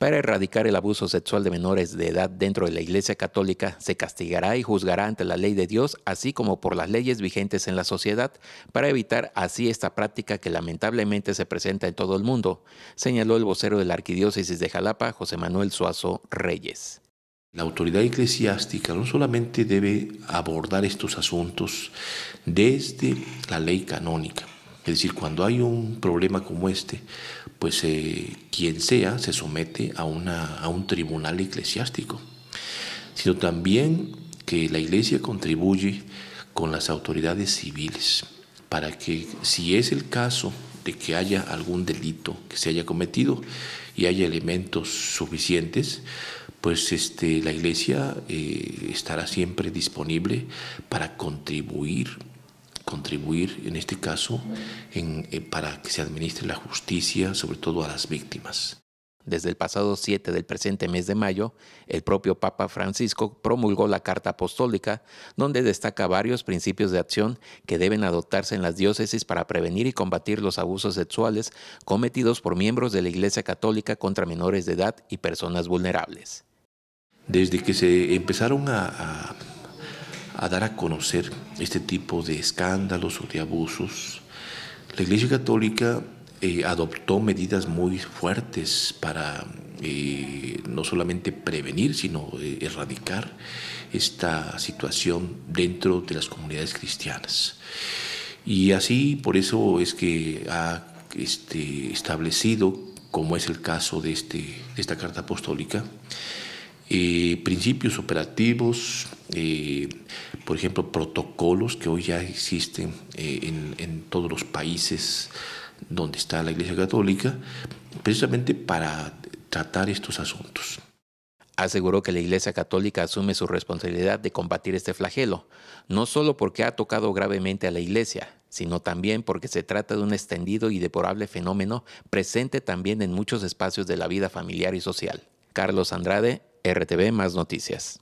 Para erradicar el abuso sexual de menores de edad dentro de la Iglesia Católica, se castigará y juzgará ante la ley de Dios, así como por las leyes vigentes en la sociedad, para evitar así esta práctica que lamentablemente se presenta en todo el mundo, señaló el vocero de la Arquidiócesis de Jalapa, José Manuel Suazo Reyes. La autoridad eclesiástica no solamente debe abordar estos asuntos desde la ley canónica, es decir, cuando hay un problema como este, pues eh, quien sea se somete a, una, a un tribunal eclesiástico, sino también que la iglesia contribuye con las autoridades civiles para que si es el caso de que haya algún delito que se haya cometido y haya elementos suficientes, pues este, la iglesia eh, estará siempre disponible para contribuir contribuir en este caso eh, para que se administre la justicia, sobre todo a las víctimas. Desde el pasado 7 del presente mes de mayo, el propio Papa Francisco promulgó la Carta Apostólica, donde destaca varios principios de acción que deben adoptarse en las diócesis para prevenir y combatir los abusos sexuales cometidos por miembros de la Iglesia Católica contra menores de edad y personas vulnerables. Desde que se empezaron a a dar a conocer este tipo de escándalos o de abusos, la Iglesia Católica eh, adoptó medidas muy fuertes para eh, no solamente prevenir, sino eh, erradicar esta situación dentro de las comunidades cristianas. Y así, por eso es que ha este, establecido, como es el caso de, este, de esta carta apostólica, eh, principios operativos, eh, por ejemplo, protocolos que hoy ya existen eh, en, todos los países donde está la Iglesia Católica, precisamente para tratar estos asuntos. Aseguró que la Iglesia Católica asume su responsabilidad de combatir este flagelo, no solo porque ha tocado gravemente a la Iglesia, sino también porque se trata de un extendido y deporable fenómeno presente también en muchos espacios de la vida familiar y social. Carlos Andrade, RTV Más Noticias.